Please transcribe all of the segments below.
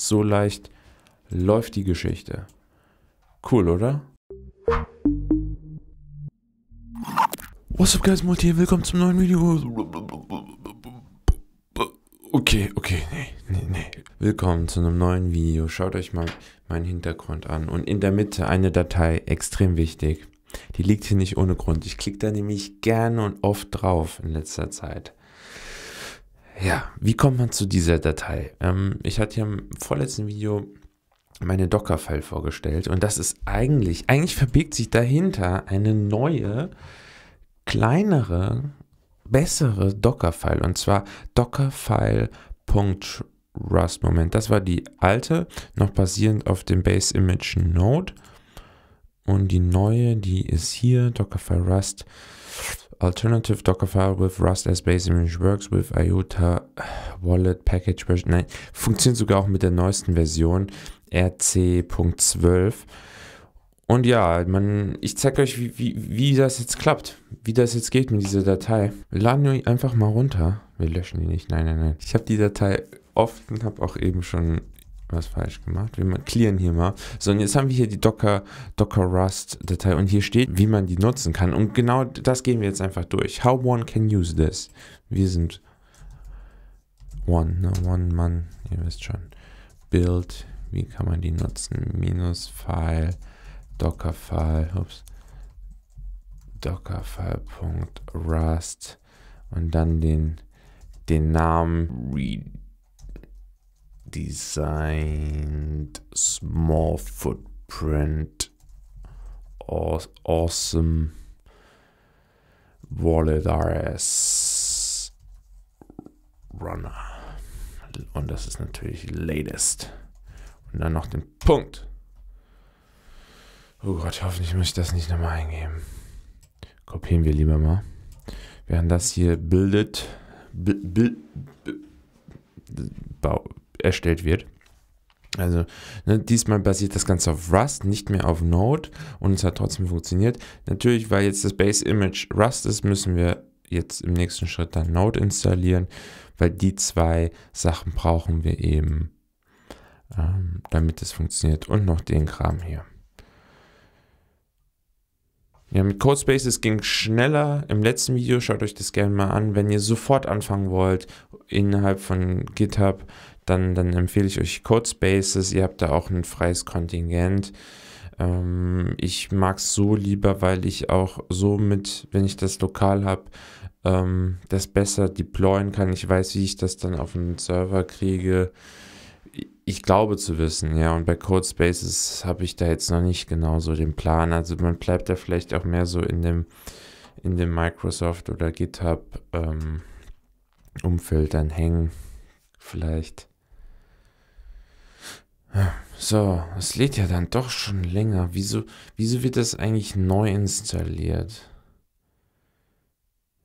So leicht läuft die Geschichte. Cool, oder? What's up, guys, Multi, willkommen zum neuen Video. Okay, okay, nee, nee, nee. Willkommen zu einem neuen Video. Schaut euch mal meinen Hintergrund an. Und in der Mitte eine Datei, extrem wichtig. Die liegt hier nicht ohne Grund. Ich klicke da nämlich gerne und oft drauf in letzter Zeit. Ja, wie kommt man zu dieser Datei? Ähm, ich hatte ja im vorletzten Video meine Docker-File vorgestellt und das ist eigentlich, eigentlich verbirgt sich dahinter eine neue, kleinere, bessere Docker-File und zwar Docker-File.rust. Moment, das war die alte, noch basierend auf dem Base Image Node. Und die neue, die ist hier, Dockerfile Rust. Alternative Dockerfile with Rust as Base Image works with IOTA Wallet Package Version. Nein, funktioniert sogar auch mit der neuesten Version, RC.12. Und ja, man, ich zeige euch, wie, wie, wie das jetzt klappt, wie das jetzt geht mit dieser Datei. Wir laden die einfach mal runter. Wir löschen die nicht, nein, nein, nein. Ich habe die Datei oft und habe auch eben schon was falsch gemacht. Wir clearen hier mal. So, und jetzt haben wir hier die Docker, Docker Rust Datei und hier steht, wie man die nutzen kann. Und genau das gehen wir jetzt einfach durch. How one can use this? Wir sind one, ne? one man, ihr wisst schon. Build, wie kann man die nutzen? Minus File, Docker File, ups. Docker File.rust und dann den, den Namen read designed small footprint awesome wallet RS Runner. Und das ist natürlich latest. Und dann noch den Punkt. Oh Gott, hoffentlich muss ich das nicht nochmal eingeben. Kopieren wir lieber mal. Während das hier bildet, b, b, b, erstellt wird. Also ne, diesmal basiert das Ganze auf Rust, nicht mehr auf Node und es hat trotzdem funktioniert. Natürlich, weil jetzt das Base Image Rust ist, müssen wir jetzt im nächsten Schritt dann Node installieren, weil die zwei Sachen brauchen wir eben, ähm, damit es funktioniert. Und noch den Kram hier. Ja, mit Codespaces ging schneller. Im letzten Video schaut euch das gerne mal an, wenn ihr sofort anfangen wollt, innerhalb von GitHub dann, dann empfehle ich euch Codespaces. Ihr habt da auch ein freies Kontingent. Ähm, ich mag es so lieber, weil ich auch so mit, wenn ich das lokal habe, ähm, das besser deployen kann. Ich weiß, wie ich das dann auf einen Server kriege. Ich glaube zu wissen, ja. Und bei Codespaces habe ich da jetzt noch nicht genau so den Plan. Also man bleibt da vielleicht auch mehr so in dem, in dem Microsoft oder GitHub ähm, Umfeld dann hängen. Vielleicht. So, es lädt ja dann doch schon länger. Wieso, wieso wird das eigentlich neu installiert?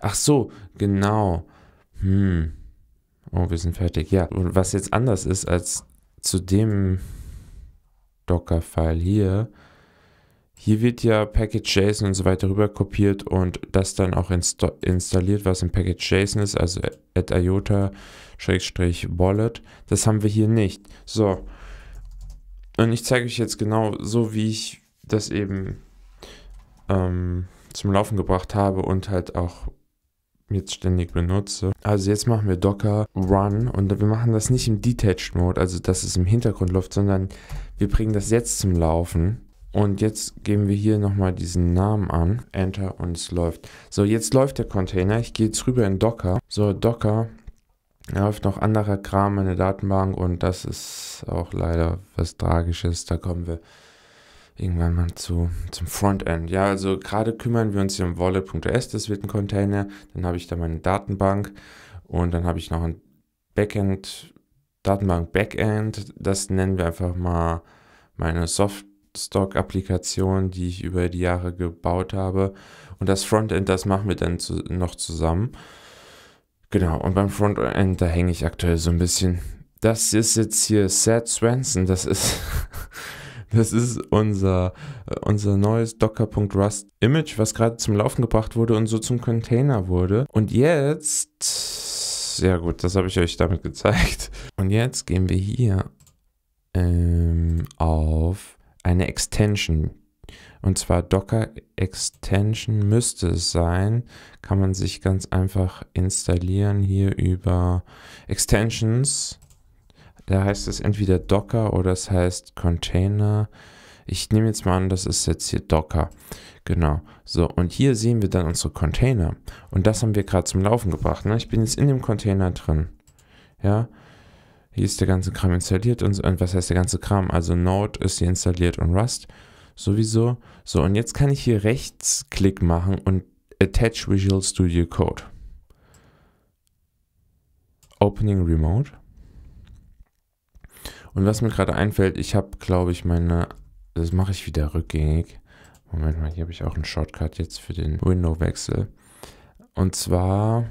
Ach so, genau. Hm. Oh, wir sind fertig. Ja, und was jetzt anders ist als zu dem Docker-File hier, hier wird ja Package.json und so weiter rüber kopiert und das dann auch insta installiert, was im Package.json ist, also at iota-wallet. Das haben wir hier nicht. So, und ich zeige euch jetzt genau so, wie ich das eben ähm, zum Laufen gebracht habe und halt auch jetzt ständig benutze. Also jetzt machen wir Docker Run und wir machen das nicht im Detached Mode, also dass es im Hintergrund läuft, sondern wir bringen das jetzt zum Laufen. Und jetzt geben wir hier nochmal diesen Namen an, Enter und es läuft. So, jetzt läuft der Container. Ich gehe jetzt rüber in Docker. So, Docker läuft noch anderer Kram in der Datenbank und das ist auch leider was Tragisches. Da kommen wir irgendwann mal zu, zum Frontend. Ja, also gerade kümmern wir uns hier um wallet.s, das wird ein Container. Dann habe ich da meine Datenbank und dann habe ich noch ein Backend, Datenbank Backend. Das nennen wir einfach mal meine Softstock-Applikation, die ich über die Jahre gebaut habe. Und das Frontend, das machen wir dann zu, noch zusammen. Genau, und beim Frontend, da hänge ich aktuell so ein bisschen. Das ist jetzt hier Sad Swanson, das ist, das ist unser, unser neues Docker.rust Image, was gerade zum Laufen gebracht wurde und so zum Container wurde. Und jetzt, ja gut, das habe ich euch damit gezeigt. Und jetzt gehen wir hier ähm, auf eine Extension. Und zwar Docker Extension müsste es sein. Kann man sich ganz einfach installieren hier über Extensions. Da heißt es entweder Docker oder es heißt Container. Ich nehme jetzt mal an, das ist jetzt hier Docker. Genau. So, und hier sehen wir dann unsere Container. Und das haben wir gerade zum Laufen gebracht. Ne? Ich bin jetzt in dem Container drin. Ja. Hier ist der ganze Kram installiert und, und was heißt der ganze Kram? Also Node ist hier installiert und Rust sowieso. So, und jetzt kann ich hier Rechtsklick machen und Attach Visual Studio Code. Opening Remote. Und was mir gerade einfällt, ich habe, glaube ich, meine... Das mache ich wieder rückgängig. Moment mal, hier habe ich auch einen Shortcut jetzt für den Window-Wechsel. Und zwar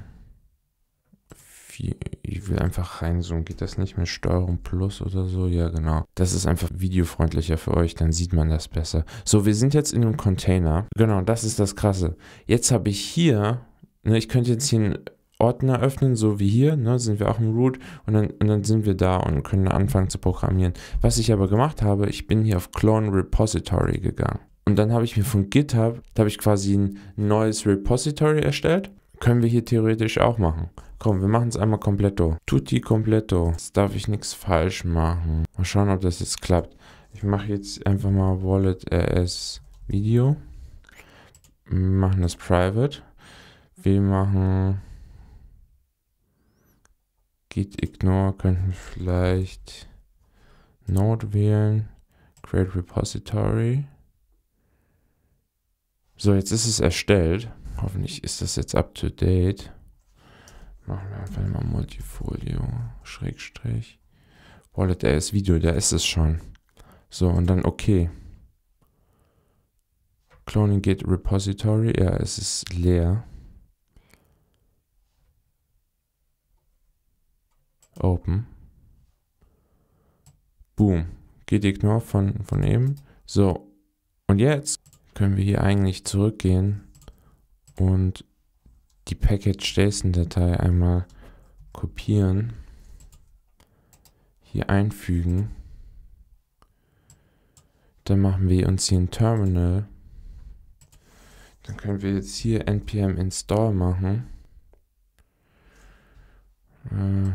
ich will einfach reinzoomen. Geht das nicht mit Steuerung Plus oder so? Ja, genau. Das ist einfach videofreundlicher für euch, dann sieht man das besser. So, wir sind jetzt in einem Container. Genau, das ist das Krasse. Jetzt habe ich hier, ne, ich könnte jetzt hier einen Ordner öffnen, so wie hier, ne, sind wir auch im Root und dann, und dann sind wir da und können anfangen zu programmieren. Was ich aber gemacht habe, ich bin hier auf Clone Repository gegangen. Und dann habe ich mir von GitHub, da habe ich quasi ein neues Repository erstellt können wir hier theoretisch auch machen. Komm, wir machen es einmal kompletto. Tutti kompletto. Jetzt darf ich nichts falsch machen. Mal schauen, ob das jetzt klappt. Ich mache jetzt einfach mal Wallet RS Video. Wir machen das private. Wir machen Git ignore könnten vielleicht Node wählen. Create Repository. So, jetzt ist es erstellt. Hoffentlich ist das jetzt up to date. Machen wir einfach mal Multifolio, Schrägstrich. Wallet AS Video, da ist es schon. So, und dann okay. Cloning Git Repository, ja, es ist leer. Open. Boom. Git Ignore von, von eben. So, und jetzt können wir hier eigentlich zurückgehen und die package json datei einmal kopieren, hier einfügen. Dann machen wir uns hier ein Terminal. Dann können wir jetzt hier npm install machen. Äh,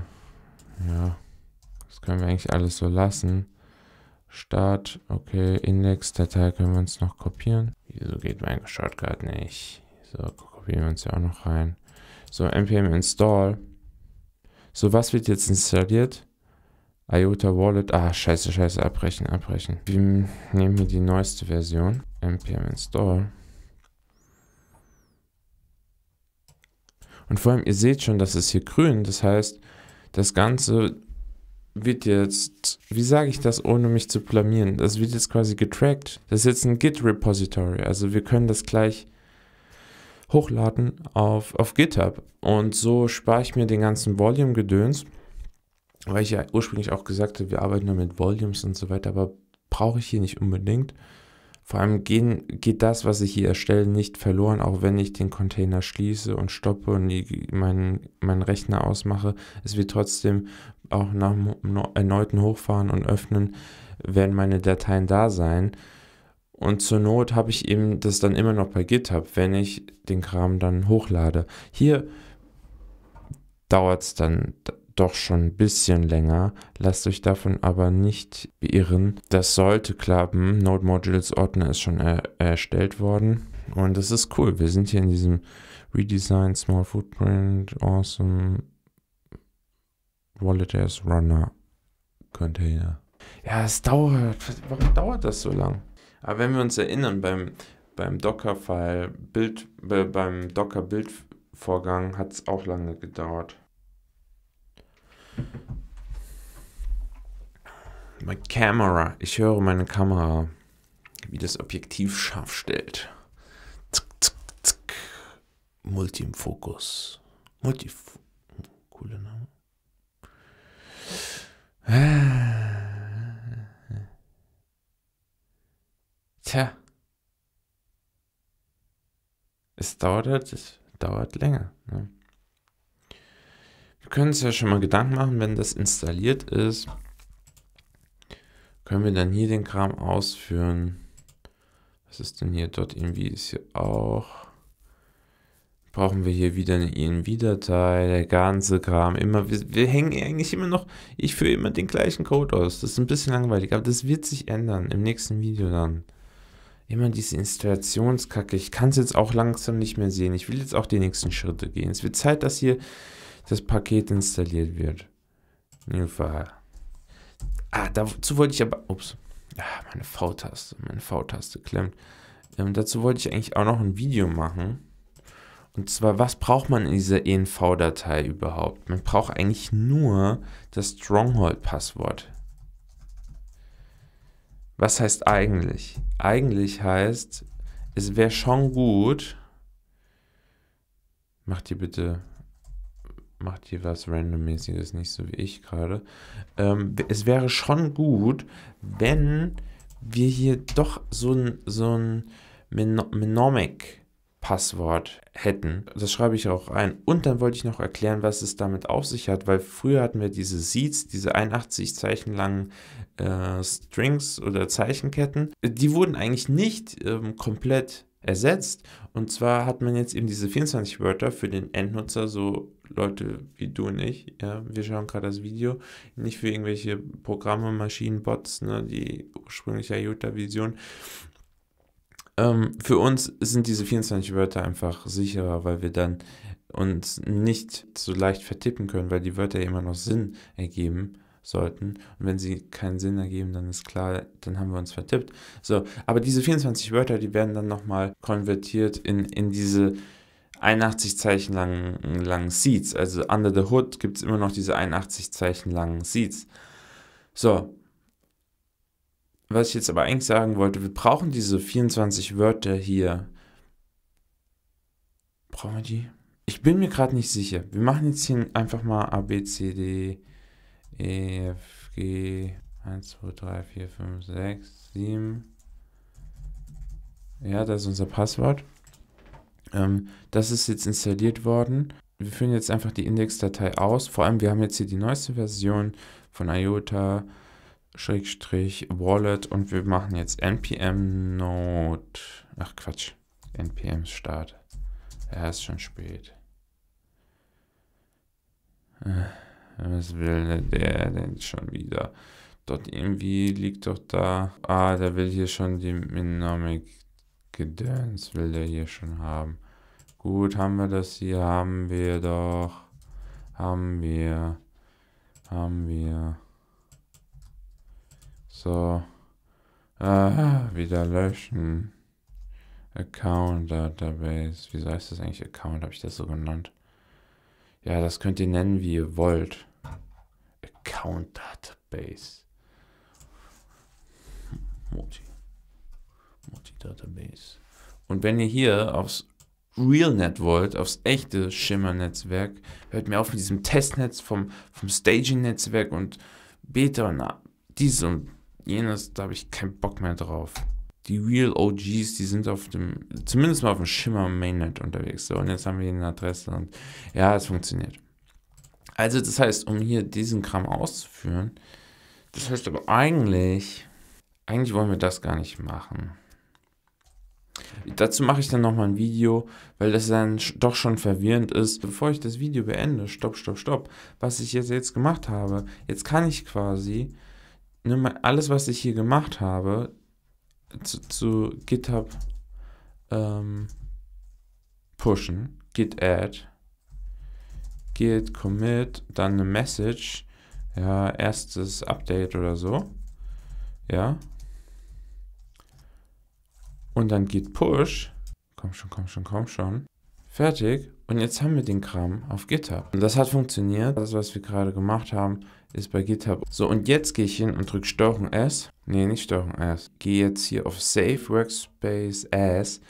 ja, das können wir eigentlich alles so lassen. Start, okay, Index-Datei können wir uns noch kopieren. Wieso geht mein Shortcut nicht? So, kopieren wir uns ja auch noch rein. So, npm install. So, was wird jetzt installiert? IOTA Wallet. Ah, scheiße, scheiße, abbrechen, abbrechen. Wir nehmen hier die neueste Version. npm install. Und vor allem, ihr seht schon, das ist hier grün. Das heißt, das Ganze wird jetzt, wie sage ich das, ohne mich zu blamieren, das wird jetzt quasi getrackt. Das ist jetzt ein Git-Repository. Also wir können das gleich hochladen auf, auf GitHub. Und so spare ich mir den ganzen Volume-Gedöns, weil ich ja ursprünglich auch gesagt habe, wir arbeiten nur mit Volumes und so weiter, aber brauche ich hier nicht unbedingt. Vor allem gehen, geht das, was ich hier erstelle, nicht verloren, auch wenn ich den Container schließe und stoppe und meinen, meinen Rechner ausmache. Es wird trotzdem auch nach dem erneuten Hochfahren und Öffnen werden meine Dateien da sein. Und zur Not habe ich eben das dann immer noch bei GitHub, wenn ich den Kram dann hochlade. Hier dauert es dann doch schon ein bisschen länger. Lasst euch davon aber nicht beirren. Das sollte klappen. Node Modules Ordner ist schon er erstellt worden. Und das ist cool. Wir sind hier in diesem Redesign, Small Footprint, Awesome, Wallet as Runner Container. Ja, es dauert. Warum dauert das so lang? Aber wenn wir uns erinnern, beim, beim Docker-File, Bild, beim Docker-Bildvorgang hat es auch lange gedauert. Meine Kamera, ich höre meine Kamera, wie das Objektiv scharf stellt. Zick, zick, zick. Multi im Fokus. Multi. Cooler Name. Ah. Tja. Es dauert, halt, es dauert länger. Ne? Wir können uns ja schon mal Gedanken machen, wenn das installiert ist, können wir dann hier den Kram ausführen. Was ist denn hier? Dort irgendwie ist hier auch. Brauchen wir hier wieder eine INV-Datei, der ganze Kram. Immer, wir, wir, hängen eigentlich immer noch, ich führe immer den gleichen Code aus. Das ist ein bisschen langweilig, aber das wird sich ändern im nächsten Video dann. Immer diese Installationskacke. Ich kann es jetzt auch langsam nicht mehr sehen. Ich will jetzt auch die nächsten Schritte gehen. Es wird Zeit, dass hier das Paket installiert wird. New File. Ah, dazu wollte ich aber... Ups. Ah, meine V-Taste. Meine V-Taste klemmt. Ähm, dazu wollte ich eigentlich auch noch ein Video machen. Und zwar, was braucht man in dieser ENV-Datei überhaupt? Man braucht eigentlich nur das Stronghold-Passwort. Was heißt eigentlich? Eigentlich heißt, es wäre schon gut. Macht ihr bitte. Macht ihr was Randommäßiges, nicht so wie ich gerade. Ähm, es wäre schon gut, wenn wir hier doch so ein, so ein Mnemonic-Passwort hätten. Das schreibe ich auch ein. Und dann wollte ich noch erklären, was es damit auf sich hat, weil früher hatten wir diese Seeds, diese 81 Zeichen langen äh, Strings oder Zeichenketten, die wurden eigentlich nicht ähm, komplett ersetzt. Und zwar hat man jetzt eben diese 24 Wörter für den Endnutzer, so Leute wie du und ich, ja, wir schauen gerade das Video, nicht für irgendwelche Programme, Maschinen, Bots, ne, die ursprüngliche IOTA-Vision. Ähm, für uns sind diese 24 Wörter einfach sicherer, weil wir dann uns nicht so leicht vertippen können, weil die Wörter ja immer noch Sinn ergeben sollten. Und wenn sie keinen Sinn ergeben, dann ist klar, dann haben wir uns vertippt. So, aber diese 24 Wörter, die werden dann nochmal konvertiert in, in diese 81 Zeichen langen, langen Seeds. Also under the hood gibt es immer noch diese 81 Zeichen langen Seeds. So. Was ich jetzt aber eigentlich sagen wollte, wir brauchen diese 24 Wörter hier. Brauchen wir die? Ich bin mir gerade nicht sicher. Wir machen jetzt hier einfach mal A, B, C, D, e. E, F, G, 1, 2, 3, 4, 5, 6, 7. Ja, das ist unser Passwort. Ähm, das ist jetzt installiert worden. Wir führen jetzt einfach die Index-Datei aus. Vor allem, wir haben jetzt hier die neueste Version von IOTA Schrägstrich Wallet und wir machen jetzt npm Node. Ach Quatsch, npm Start. Ja, ist schon spät. Äh. Was will der denn schon wieder? Dort irgendwie liegt doch da. Ah, der will hier schon die Minomic Gedöns, will der hier schon haben. Gut, haben wir das hier? Haben wir doch. Haben wir. Haben wir. So. Ah, wieder löschen. Account Database. Wieso heißt das eigentlich Account? Habe ich das so genannt? Ja, das könnt ihr nennen, wie ihr wollt. Account Database. Multi. Multi Database. Und wenn ihr hier aufs RealNet wollt, aufs echte Schimmer-Netzwerk, hört mir auf mit diesem Testnetz vom, vom Staging-Netzwerk und Beta und dieses und jenes, da habe ich keinen Bock mehr drauf die Real OGs, die sind auf dem, zumindest mal auf dem Schimmer Mainnet unterwegs. So, und jetzt haben wir hier eine Adresse und ja, es funktioniert. Also, das heißt, um hier diesen Kram auszuführen, das heißt aber eigentlich, eigentlich wollen wir das gar nicht machen. Dazu mache ich dann nochmal ein Video, weil das dann doch schon verwirrend ist. Bevor ich das Video beende, stopp, stopp, stopp, was ich jetzt, jetzt gemacht habe, jetzt kann ich quasi ne, alles, was ich hier gemacht habe, zu, zu GitHub ähm, pushen, git add, git commit, dann eine Message, ja, erstes Update oder so, ja, und dann git push, komm schon, komm schon, komm schon, fertig, und jetzt haben wir den Kram auf GitHub. Und das hat funktioniert, das, was wir gerade gemacht haben, ist bei GitHub. So, und jetzt gehe ich hin und drücke Steuerung S. Nee, nicht Steuerung S. Gehe jetzt hier auf Save Workspace S.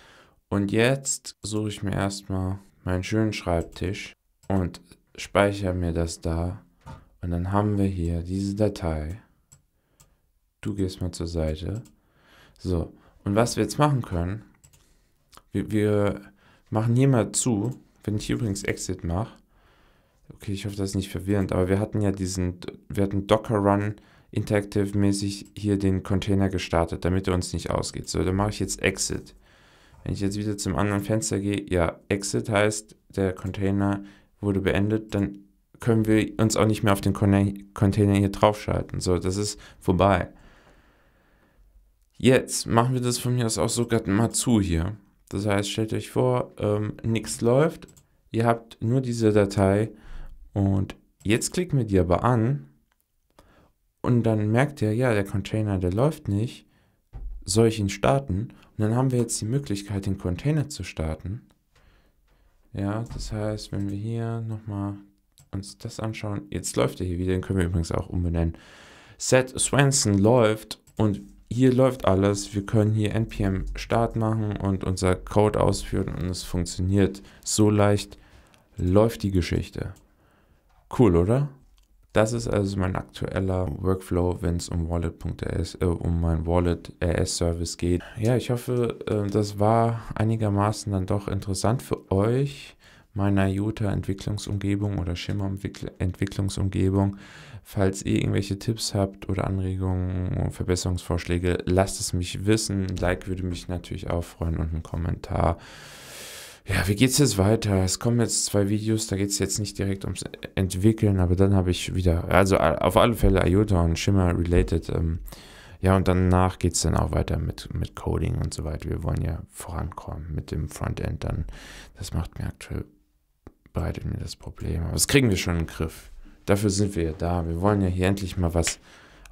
Und jetzt suche ich mir erstmal meinen schönen Schreibtisch und speichere mir das da. Und dann haben wir hier diese Datei. Du gehst mal zur Seite. So, und was wir jetzt machen können, wir, wir machen hier mal zu, wenn ich übrigens Exit mache, Okay, ich hoffe, das ist nicht verwirrend, aber wir hatten ja diesen, wir hatten Docker Run Interactive-mäßig hier den Container gestartet, damit er uns nicht ausgeht. So, dann mache ich jetzt Exit. Wenn ich jetzt wieder zum anderen Fenster gehe, ja, Exit heißt, der Container wurde beendet, dann können wir uns auch nicht mehr auf den Container hier draufschalten. So, das ist vorbei. Jetzt machen wir das von mir aus auch sogar mal zu hier. Das heißt, stellt euch vor, ähm, nichts läuft, ihr habt nur diese Datei und jetzt klicken wir die aber an und dann merkt er, ja, der Container, der läuft nicht. Soll ich ihn starten? Und dann haben wir jetzt die Möglichkeit, den Container zu starten. Ja, das heißt, wenn wir hier nochmal uns das anschauen, jetzt läuft er hier wieder, den können wir übrigens auch umbenennen. Set Swanson läuft und hier läuft alles. Wir können hier npm start machen und unser Code ausführen und es funktioniert. So leicht läuft die Geschichte. Cool, oder? Das ist also mein aktueller Workflow, wenn es um Wallet.rs, äh, um mein Wallet RS Service geht. Ja, ich hoffe, äh, das war einigermaßen dann doch interessant für euch, meiner Jutta Entwicklungsumgebung oder Schimmer Entwicklungsumgebung. Falls ihr irgendwelche Tipps habt oder Anregungen, Verbesserungsvorschläge, lasst es mich wissen. Ein Like würde mich natürlich auch freuen und ein Kommentar ja, wie geht's jetzt weiter? Es kommen jetzt zwei Videos, da geht es jetzt nicht direkt ums Entwickeln, aber dann habe ich wieder, also auf alle Fälle IOTA und Shimmer related. Ähm, ja, und danach geht es dann auch weiter mit, mit Coding und so weiter. Wir wollen ja vorankommen mit dem Frontend dann. Das macht mir aktuell, bereitet mir das Problem. Aber das kriegen wir schon in den Griff. Dafür sind wir ja da. Wir wollen ja hier endlich mal was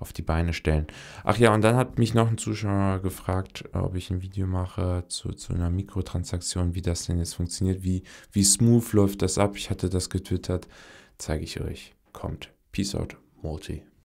auf die Beine stellen. Ach ja, und dann hat mich noch ein Zuschauer gefragt, ob ich ein Video mache zu, zu einer Mikrotransaktion, wie das denn jetzt funktioniert, wie, wie smooth läuft das ab. Ich hatte das getwittert. Zeige ich euch. Kommt. Peace out, Multi.